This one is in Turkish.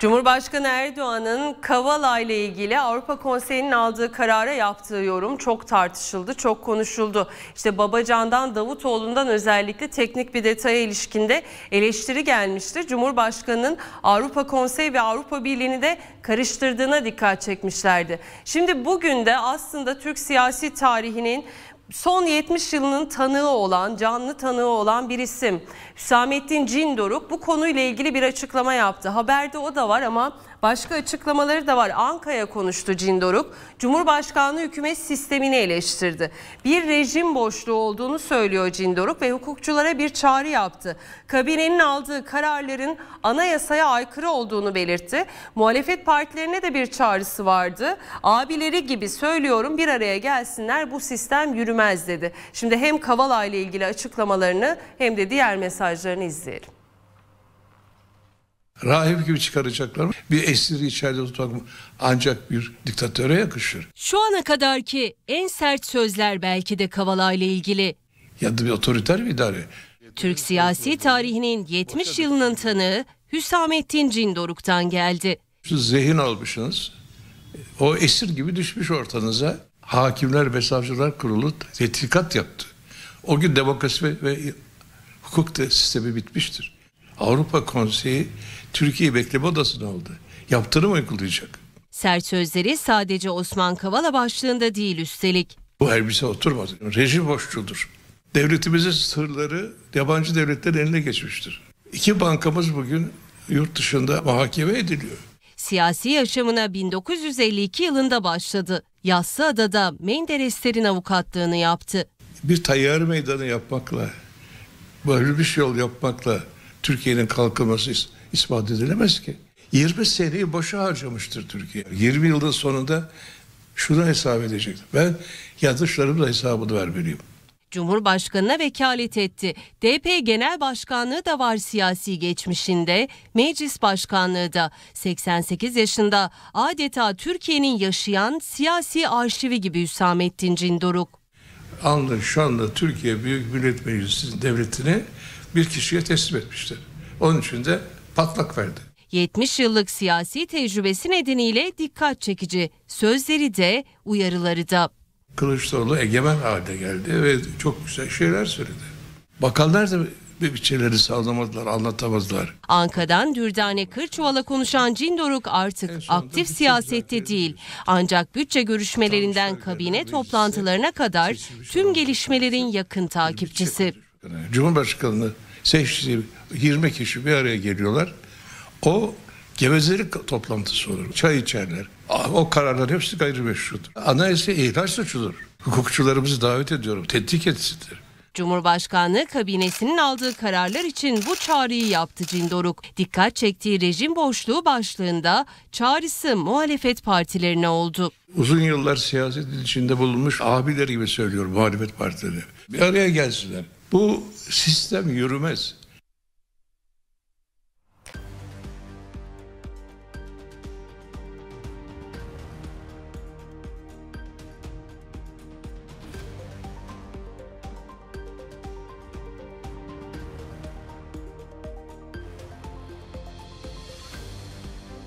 Cumhurbaşkanı Erdoğan'ın Kavala ile ilgili Avrupa Konseyi'nin aldığı karara yaptığı yorum çok tartışıldı, çok konuşuldu. İşte Babacan'dan Davutoğlu'ndan özellikle teknik bir detaya ilişkinde eleştiri gelmişti. Cumhurbaşkanı'nın Avrupa Konseyi ve Avrupa Birliği'ni de karıştırdığına dikkat çekmişlerdi. Şimdi bugün de aslında Türk siyasi tarihinin son 70 yılının tanığı olan, canlı tanığı olan bir isim Hüsamettin Cindoruk bu konuyla ilgili bir açıklama yaptı. Haberde o da var ama başka açıklamaları da var. Anka'ya konuştu Cindoruk. Cumhurbaşkanlığı hükümet sistemini eleştirdi. Bir rejim boşluğu olduğunu söylüyor Cindoruk ve hukukçulara bir çağrı yaptı. Kabinenin aldığı kararların anayasaya aykırı olduğunu belirtti. Muhalefet partilerine de bir çağrısı vardı. Abileri gibi söylüyorum bir araya gelsinler bu sistem yürüme sürmez dedi. Şimdi hem Kavala ile ilgili açıklamalarını hem de diğer mesajlarını izleyelim. Rahip gibi çıkaracaklar. Bir esiri içeride tutmak ancak bir diktatöre yakışır. Şu ana kadar ki en sert sözler belki de Kavala ile ilgili. Ya da bir otoriter bir idare. Türk siyasi tarihinin 70 yılının tanığı Hüsamettin Cindoruk'tan geldi. zehin almışsınız. O esir gibi düşmüş ortanıza. Hakimler ve Savcılar Kurulu tetkikat yaptı. O gün demokrasi ve, ve hukuk sistemi bitmiştir. Avrupa Konseyi Türkiye bekleme odasına oldu. Yaptırım uygulayacak. Sert sözleri sadece Osman Kavala başlığında değil üstelik. Bu elbise oturmadı. Rejim boşçudur. Devletimizin sırları yabancı devletlerin eline geçmiştir. İki bankamız bugün yurt dışında mahkeme ediliyor siyasi yaşamına 1952 yılında başladı. Yassıada'da Mendereslerin avukatlığını yaptı. Bir tayyar meydanı yapmakla, böyle bir şey yol yapmakla Türkiye'nin kalkınması ispat edilemez ki. 20 seneyi boşa harcamıştır Türkiye. 20 yılın sonunda şunu hesap edecek. Ben yanlışlarımın hesabını vermeliyim. Cumhurbaşkanına vekalet etti. DP Genel Başkanlığı da var siyasi geçmişinde, meclis başkanlığı da. 88 yaşında adeta Türkiye'nin yaşayan siyasi arşivi gibi Hüsamettin Cindoruk. Anlı şu anda Türkiye Büyük Millet Meclisi devletini bir kişiye teslim etmiştir. Onun için de patlak verdi. 70 yıllık siyasi tecrübesi nedeniyle dikkat çekici. Sözleri de uyarıları da. Kılıçdaroğlu egemen halde geldi ve çok güzel şeyler söyledi. Bakanlar da bir şeyleri sağlamadılar, anlatamazlar. Ankara'dan Dürdane Kırçuval'a konuşan Cindoruk artık aktif siyasette değil. Ancak bütçe görüşmelerinden Tanışlar kabine toplantılarına kadar tüm gelişmelerin yakın takipçisi. Cumhurbaşkanı seçtiği 20 kişi bir araya geliyorlar. O Gevezelik toplantısı olur. Çay içerler. Ah, o kararların hepsi gayrimeşrudur. Anayasa ihlal suçudur. Hukukçularımızı davet ediyorum. Tetkik etsinler. Cumhurbaşkanlığı kabinesinin aldığı kararlar için bu çağrıyı yaptı Cindoruk. Dikkat çektiği rejim boşluğu başlığında çağrısı muhalefet partilerine oldu. Uzun yıllar siyaset içinde bulunmuş abiler gibi söylüyor muhalefet partileri. Bir araya gelsinler. Bu sistem yürümez.